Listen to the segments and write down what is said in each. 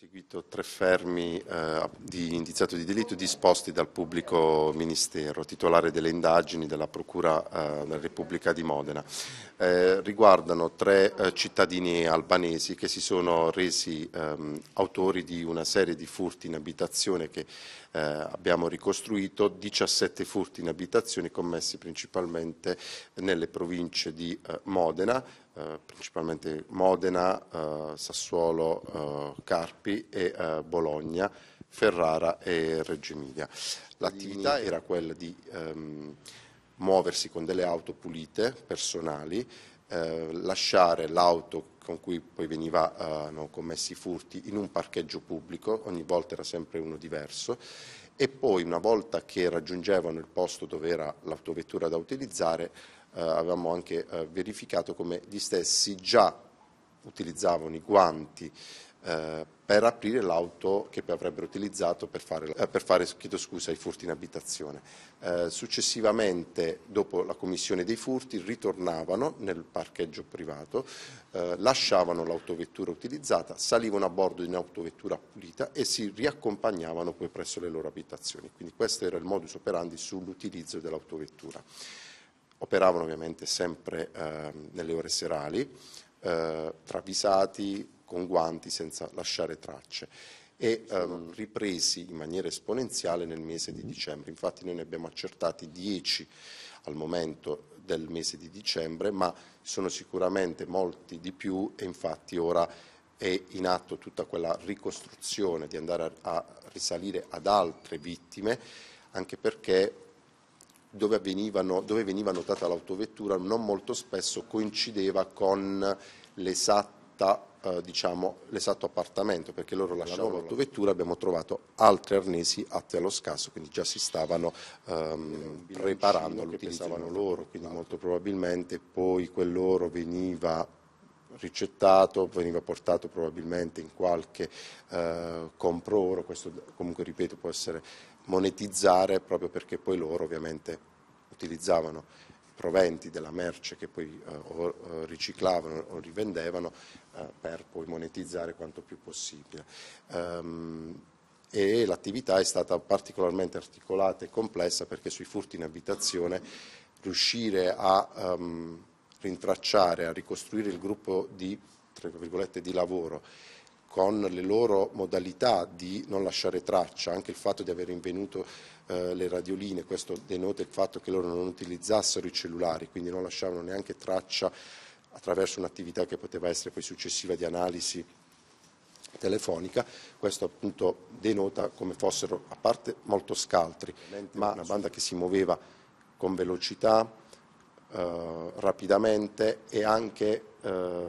Seguito tre fermi eh, di indiziato di delitto disposti dal pubblico ministero, titolare delle indagini della Procura eh, della Repubblica di Modena. Eh, riguardano tre eh, cittadini albanesi che si sono resi ehm, autori di una serie di furti in abitazione che eh, abbiamo ricostruito, 17 furti in abitazione commessi principalmente nelle province di eh, Modena, eh, principalmente Modena, eh, Sassuolo, eh, Carpi e eh, Bologna, Ferrara e Reggio Emilia. L'attività era quella di ehm, muoversi con delle auto pulite, personali, lasciare l'auto con cui poi venivano commessi i furti in un parcheggio pubblico, ogni volta era sempre uno diverso e poi una volta che raggiungevano il posto dove era l'autovettura da utilizzare eh, avevamo anche eh, verificato come gli stessi già utilizzavano i guanti eh, per aprire l'auto che poi avrebbero utilizzato per fare, eh, per fare scusa, i furti in abitazione. Eh, successivamente, dopo la commissione dei furti, ritornavano nel parcheggio privato, eh, lasciavano l'autovettura utilizzata, salivano a bordo di un'autovettura pulita e si riaccompagnavano poi presso le loro abitazioni. Quindi questo era il modus operandi sull'utilizzo dell'autovettura. Operavano ovviamente sempre ehm, nelle ore serali, eh, travisati, con guanti senza lasciare tracce e ehm, ripresi in maniera esponenziale nel mese di dicembre. Infatti noi ne abbiamo accertati 10 al momento del mese di dicembre, ma sono sicuramente molti di più e infatti ora è in atto tutta quella ricostruzione di andare a risalire ad altre vittime, anche perché dove, dove veniva notata l'autovettura non molto spesso coincideva con l'esatto esatta, eh, diciamo, l'esatto appartamento, perché loro lasciavano l'autovettura, abbiamo trovato altri arnesi atti allo scasso, quindi già si stavano ehm, preparando, lo utilizzavano loro, quindi esatto. molto probabilmente poi quell'oro veniva ricettato, veniva portato probabilmente in qualche eh, compro oro, questo comunque ripeto può essere monetizzare proprio perché poi loro ovviamente utilizzavano proventi della merce che poi eh, o eh, riciclavano o rivendevano eh, per poi monetizzare quanto più possibile. Ehm, e l'attività è stata particolarmente articolata e complessa perché sui furti in abitazione riuscire a ehm, rintracciare, a ricostruire il gruppo di, di lavoro con le loro modalità di non lasciare traccia, anche il fatto di aver invenuto eh, le radioline, questo denota il fatto che loro non utilizzassero i cellulari, quindi non lasciavano neanche traccia attraverso un'attività che poteva essere poi successiva di analisi telefonica, questo appunto denota come fossero a parte molto scaltri, ma una banda che si muoveva con velocità, eh, rapidamente e anche eh,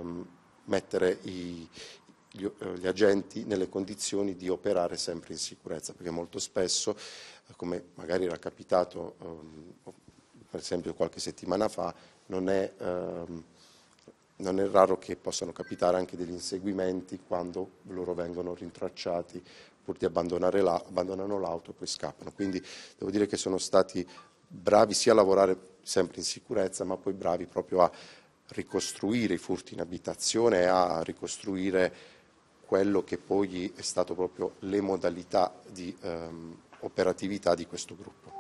mettere i, gli, eh, gli, agenti nelle condizioni di operare sempre in sicurezza, perché molto spesso, eh, come magari era capitato ehm, per esempio qualche settimana fa, non è, ehm, non è, raro che possano capitare anche degli inseguimenti quando loro vengono rintracciati pur di abbandonare la, abbandonano l'auto e poi scappano. Quindi devo dire che sono stati bravi sia a lavorare sempre in sicurezza, ma poi bravi proprio a ricostruire i furti in abitazione, a ricostruire quello che poi è stato proprio le modalità di ehm, operatività di questo gruppo.